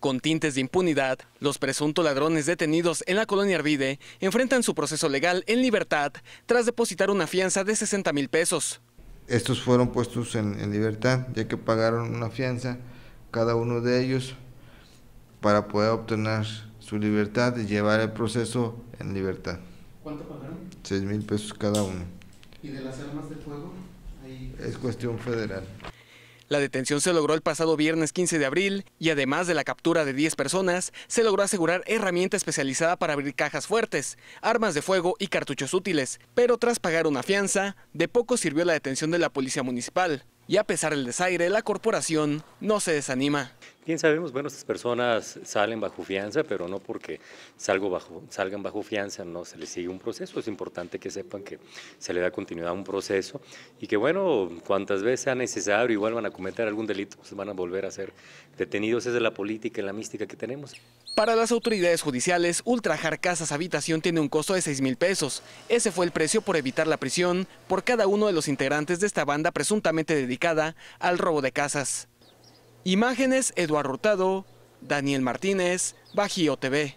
Con tintes de impunidad, los presuntos ladrones detenidos en la colonia Arvide enfrentan su proceso legal en libertad tras depositar una fianza de 60 mil pesos. Estos fueron puestos en, libertad ya que pagaron una fianza cada uno de ellos para poder obtener su libertad y llevar el proceso en libertad. ¿Cuánto pagaron? 6 mil pesos cada uno. ¿Y de las armas de fuego? Es cuestión federal. La detención se logró el pasado viernes 15 de abril y además de la captura de 10 personas, se logró asegurar herramienta especializada para abrir cajas fuertes, armas de fuego y cartuchos útiles, pero tras pagar una fianza, de poco sirvió la detención de la policía municipal. Y a pesar del desaire, la corporación no se desanima. Bien sabemos, bueno, estas personas salen bajo fianza, pero no porque salgan bajo fianza, no se les sigue un proceso. Es importante que sepan que se le da continuidad a un proceso y que, bueno, cuantas veces sea necesario y vuelvan a cometer algún delito, pues van a volver a ser detenidos. Esa es la política y la mística que tenemos. Para las autoridades judiciales, ultrajar casas habitación tiene un costo de 6 mil pesos. Ese fue el precio por evitar la prisión por cada uno de los integrantes de esta banda presuntamente dedicada al robo de casas. Imágenes Eduardo Hurtado, Daniel Martínez, Bajío TV.